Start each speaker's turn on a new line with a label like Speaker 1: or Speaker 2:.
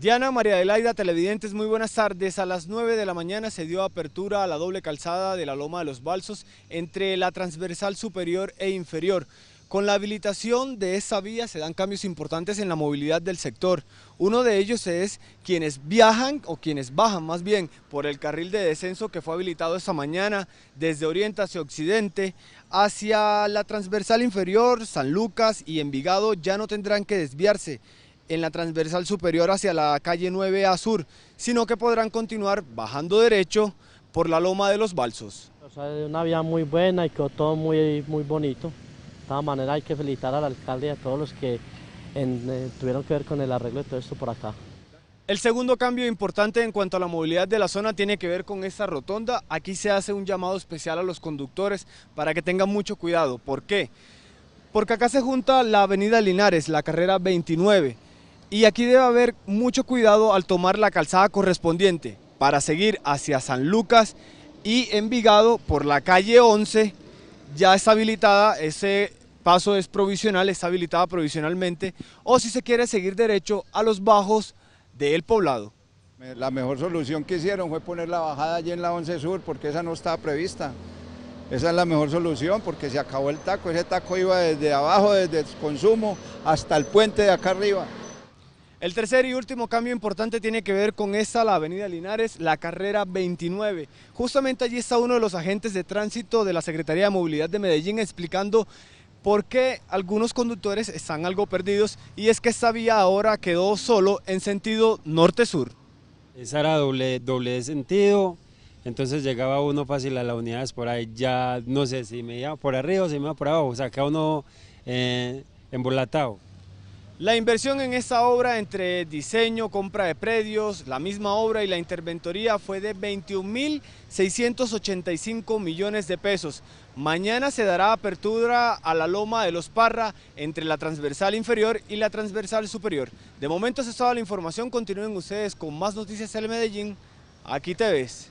Speaker 1: Diana María Adelaida, televidentes, muy buenas tardes. A las 9 de la mañana se dio apertura a la doble calzada de la Loma de los Balsos entre la transversal superior e inferior. Con la habilitación de esa vía se dan cambios importantes en la movilidad del sector. Uno de ellos es quienes viajan o quienes bajan más bien por el carril de descenso que fue habilitado esta mañana desde Oriente hacia Occidente hacia la transversal inferior, San Lucas y Envigado ya no tendrán que desviarse en la transversal superior hacia la calle 9A Sur, sino que podrán continuar bajando derecho por la loma de los balsos. O sea, una vía muy buena y quedó todo muy, muy bonito. De esta manera hay que felicitar al alcalde y a todos los que eh, tuvieron que ver con el arreglo de todo esto por acá. El segundo cambio importante en cuanto a la movilidad de la zona tiene que ver con esta rotonda. Aquí se hace un llamado especial a los conductores para que tengan mucho cuidado. ¿Por qué? Porque acá se junta la avenida Linares, la carrera 29, y aquí debe haber mucho cuidado al tomar la calzada correspondiente para seguir hacia San Lucas y Envigado por la calle 11. Ya está habilitada, ese paso es provisional, está habilitada provisionalmente. O si se quiere seguir derecho a los bajos del poblado. La mejor solución que hicieron fue poner la bajada allí en la 11 Sur porque esa no estaba prevista. Esa es la mejor solución porque se acabó el taco. Ese taco iba desde abajo, desde el consumo, hasta el puente de acá arriba. El tercer y último cambio importante tiene que ver con esta, la avenida Linares, la carrera 29. Justamente allí está uno de los agentes de tránsito de la Secretaría de Movilidad de Medellín explicando por qué algunos conductores están algo perdidos y es que esta vía ahora quedó solo en sentido norte-sur. Esa era doble, sentido, entonces llegaba uno fácil a las unidades por ahí, ya no sé si me iba por arriba o si me iba por abajo, o sea, acá uno eh, embolatado. La inversión en esta obra entre diseño, compra de predios, la misma obra y la interventoría fue de 21.685 millones de pesos. Mañana se dará apertura a la loma de los Parra entre la transversal inferior y la transversal superior. De momento es toda la información, continúen ustedes con más noticias del Medellín. Aquí te ves.